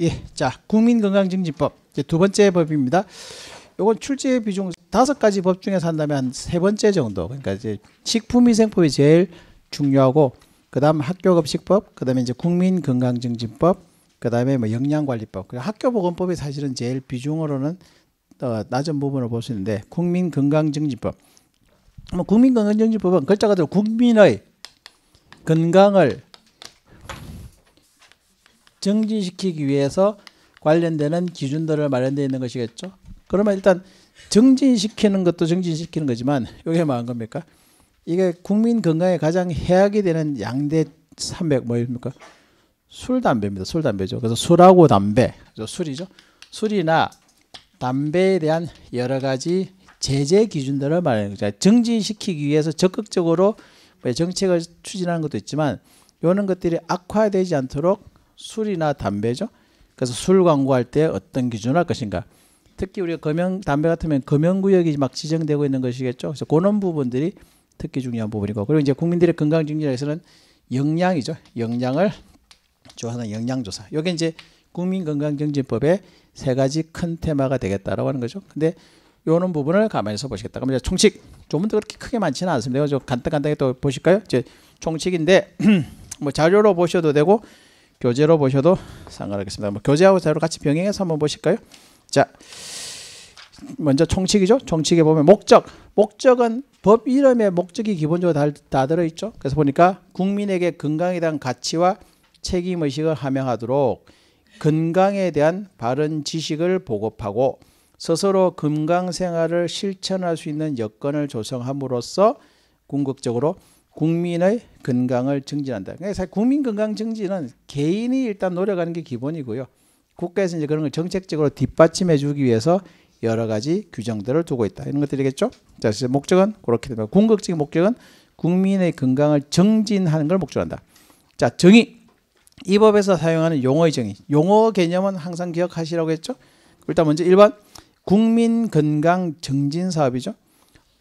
예, 자 국민건강증진법 이제 두 번째 법입니다. 요건 출제 비중 다섯 가지 법 중에서 한다면 세 번째 정도. 그러니까 이제 식품위생법이 제일 중요하고 그다음 학교급식법, 그다음에 이제 국민건강증진법, 그다음에 뭐 영양관리법. 그 학교보건법이 사실은 제일 비중으로는 어, 낮은 부분을 볼 수 있는데 국민건강증진법. 뭐 국민건강증진법은 글자 그대로 국민의 건강을 증진시키기 위해서 관련되는 기준들을 마련되어 있는 것이겠죠. 그러면 일단 증진시키는 것도 증진시키는 거지만 이게 뭐한 겁니까? 이게 국민 건강에 가장 해악이 되는 양대 산맥 뭐입니까? 술 담배입니다. 술 담배죠. 그래서 술하고 담배, 술이죠. 술이나 담배에 대한 여러 가지 제재 기준들을 말하는 거죠. 그러니까 증진시키기 위해서 적극적으로 뭐 정책을 추진하는 것도 있지만 이런 것들이 악화되지 않도록 술이나 담배죠. 그래서 술 광고할 때 어떤 기준을 할 것인가. 특히 우리가 금연 담배 같으면 금연 구역이 막 지정되고 있는 것이겠죠. 그래서 그런 부분들이 특히 중요한 부분이고 그리고 이제 국민들의 건강 증진에서는 영양이죠. 영양을 조사하는 영양조사. 이게 이제 국민건강증진법의세 가지 큰 테마가 되겠다라고 하는 거죠. 근데 요런 부분을 가만히서 보시겠다. 그럼 이제 총칙 조문도 그렇게 크게 많지는 않습니다. 좀 간단간단하게 또 보실까요? 이제 총칙인데 뭐 자료로 보셔도 되고 교재로 보셔도 상관없겠습니다. 뭐 교재하고 자료 같이 병행해서 한번 보실까요? 자, 먼저 총칙이죠. 총칙에 보면 목적. 목적은 법 이름에 목적이 기본적으로 다, 다 들어있죠. 그래서 보니까 국민에게 건강에 대한 가치와 책임의식을 함양하도록 건강에 대한 바른 지식을 보급하고 스스로 건강 생활을 실천할 수 있는 여건을 조성함으로써 궁극적으로 국민의 건강을 증진한다. 그러니까 사실 국민 건강 증진은 개인이 일단 노력하는 게 기본이고요. 국가에서 이제 그런 걸 정책적으로 뒷받침해 주기 위해서 여러 가지 규정들을 두고 있다. 이런 것들이겠죠? 자, 이제 목적은 그렇게 됩니다. 궁극적인 목적은 국민의 건강을 증진하는걸 목적으로 한다. 자, 정의. 이 법에서 사용하는 용어의 정의. 용어 개념은 항상 기억하시라고 했죠? 일단 먼저 1번 국민 건강 증진 사업이죠.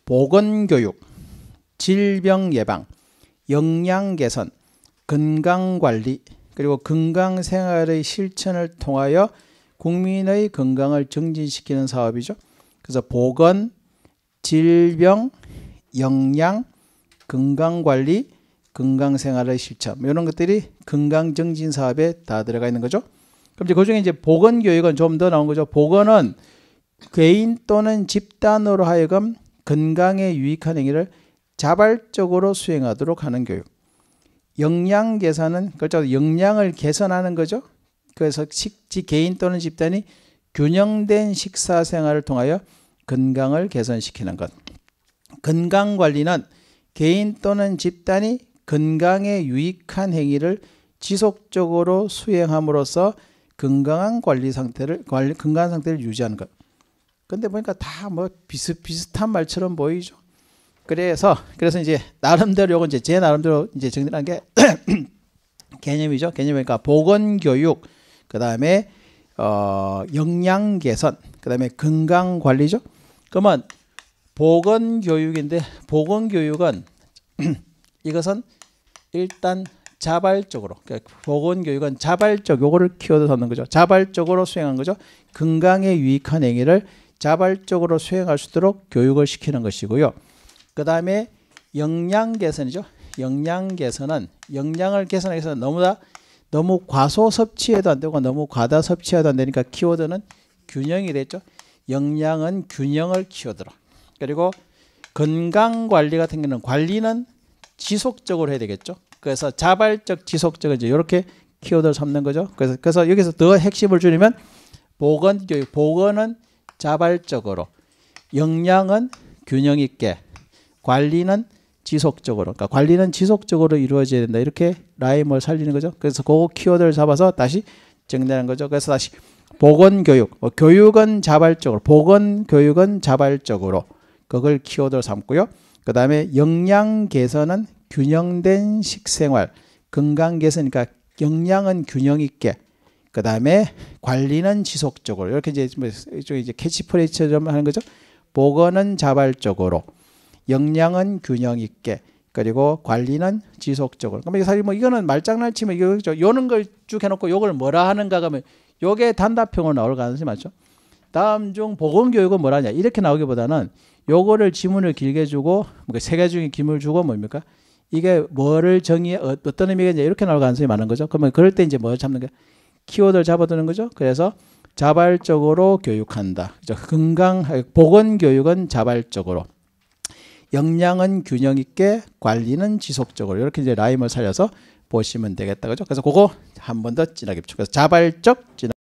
보건 교육. 질병 예방, 영양 개선, 건강 관리, 그리고 건강 생활의 실천을 통하여 국민의 건강을 증진시키는 사업이죠. 그래서 보건, 질병, 영양, 건강 관리, 건강 생활의 실천 뭐 이런 것들이 건강 증진 사업에 다 들어가 있는 거죠. 그럼 이제 그중에 이제 보건 교육은 좀 더 나온 거죠. 보건은 개인 또는 집단으로 하여금 건강에 유익한 행위를 자발적으로 수행하도록 하는 교육. 역량 계산은 그렇죠. 역량을 개선하는 거죠. 그래서 식지 개인 또는 집단이 균형된 식사 생활을 통하여 건강을 개선시키는 것. 건강 관리는 개인 또는 집단이 건강에 유익한 행위를 지속적으로 수행함으로써 건강한 관리 상태를 관리, 건강 상태를 유지하는 것. 근데 보니까 다 뭐 비슷비슷한 말처럼 보이죠. 그래서 그래서 이제 나름대로 요건 이제 제 나름대로 이제 정리한 게 개념이죠. 개념이니까 그러니까 보건 교육, 그다음에 어 영양 개선, 그다음에 건강 관리죠. 그러면 보건 교육인데 보건 교육은 이것은 일단 자발적으로 그러니까 보건 교육은 자발적 요거를 키워드 삼는 거죠. 자발적으로 수행한 거죠. 건강에 유익한 행위를 자발적으로 수행할 수 있도록 교육을 시키는 것이고요. 그 다음에 영양 개선이죠. 영양 개선은 영양을 개선하기 위해서 너무 나 너무 과소 섭취해도 안 되고 너무 과다 섭취해도 안 되니까 키워드는 균형이 됐죠. 영양은 균형을 키워드로. 그리고 건강 관리 같은 경우는 관리는 지속적으로 해야 되겠죠. 그래서 자발적 지속적인 이제 이렇게 키워드를 삼는 거죠. 그래서 그래서 여기서 더 핵심을 줄이면 보건 교육 보건은 자발적으로 영양은 균형 있게 관리는 지속적으로 그러니까 관리는 지속적으로 이루어져야 된다 이렇게 라임을 살리는 거죠 그래서 그 키워드를 잡아서 다시 정리하는 거죠 그래서 다시 보건교육 어, 교육은 자발적으로 보건교육은 자발적으로 그걸 키워드로 삼고요 그 다음에 영양개선은 균형된 식생활 건강개선이니까 그러니까 영양은 균형 있게 그 다음에 관리는 지속적으로 이렇게 이제 뭐 이 이제 캐치프레이처럼 하는 거죠 보건은 자발적으로 역량은 균형 있게 그리고 관리는 지속적으로. 그러면 그러니까 이 사실 뭐 이거는 말장난치면 이거 죠 요는 걸쭉 해놓고 요걸 뭐라 하는가 하면 요게 단답형으로 나올 가능성이 많죠. 다음 중 보건교육은 뭐라냐 이렇게 나오기보다는 요거를 지문을 길게 주고 뭐 세개 중에 김을 주고 뭡니까 이게 뭐를 정의 어, 어떤 의미가 이렇게 나올 가능성이 많은 거죠. 그러면 그럴 때 이제 뭐 잡는 게 키워드를 잡아두는 거죠. 그래서 자발적으로 교육한다. 그죠? 건강 아, 보건 교육은 자발적으로. 역량은 균형 있게 관리는 지속적으로 이렇게 이제 라임을 살려서 보시면 되겠다 그죠 그래서 그거 한 번 더 진하게 축해서 자발적 진화